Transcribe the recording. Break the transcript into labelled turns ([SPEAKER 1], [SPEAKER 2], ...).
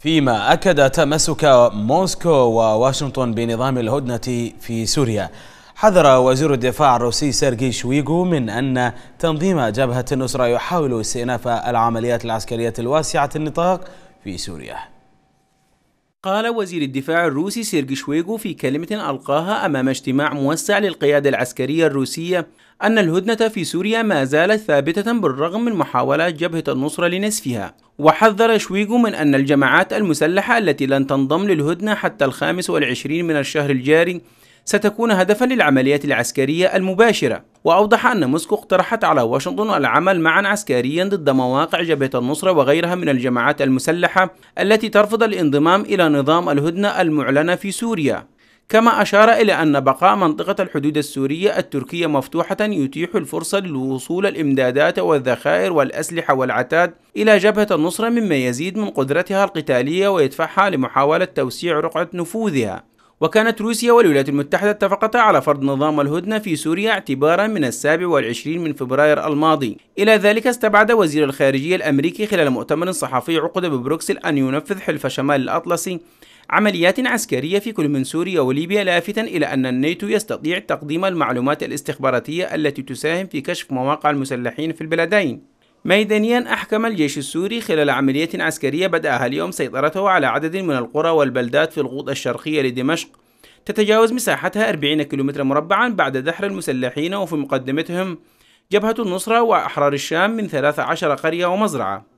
[SPEAKER 1] فيما أكد تمسك موسكو وواشنطن بنظام الهدنة في سوريا حذر وزير الدفاع الروسي سيرجي شويغو من أن تنظيم جبهة النصرة يحاول استئناف العمليات العسكرية الواسعة النطاق في سوريا
[SPEAKER 2] قال وزير الدفاع الروسي سيرجي شويغو في كلمة ألقاها أمام اجتماع موسع للقيادة العسكرية الروسية أن الهدنة في سوريا ما زالت ثابتة بالرغم من محاولات جبهة النصرة لنسفها وحذر شويغو من أن الجماعات المسلحة التي لن تنضم للهدنة حتى الخامس والعشرين من الشهر الجاري ستكون هدفا للعمليات العسكرية المباشرة وأوضح أن موسكو اقترحت على واشنطن العمل معا عسكريا ضد مواقع جبهة النصرة وغيرها من الجماعات المسلحة التي ترفض الانضمام إلى نظام الهدنة المعلنة في سوريا كما أشار إلى أن بقاء منطقة الحدود السورية التركية مفتوحة يتيح الفرصة لوصول الإمدادات والذخائر والأسلحة والعتاد إلى جبهة النصرة مما يزيد من قدرتها القتالية ويدفعها لمحاولة توسيع رقعة نفوذها وكانت روسيا والولايات المتحدة اتفقتا على فرض نظام الهدنة في سوريا اعتبارا من السابع والعشرين من فبراير الماضي إلى ذلك استبعد وزير الخارجية الأمريكي خلال مؤتمر صحفي عقد ببروكسل أن ينفذ حلف شمال الأطلسي عمليات عسكرية في كل من سوريا وليبيا لافتا إلى أن الناتو يستطيع تقديم المعلومات الاستخباراتية التي تساهم في كشف مواقع المسلحين في البلدين ميدانيا أحكم الجيش السوري خلال عملية عسكرية بدأها اليوم سيطرته على عدد من القرى والبلدات في الغوطة الشرقية لدمشق تتجاوز مساحتها 40 كيلومترا مربعا بعد دحر المسلحين وفي مقدمتهم جبهة النصرة وأحرار الشام من 13 قرية ومزرعة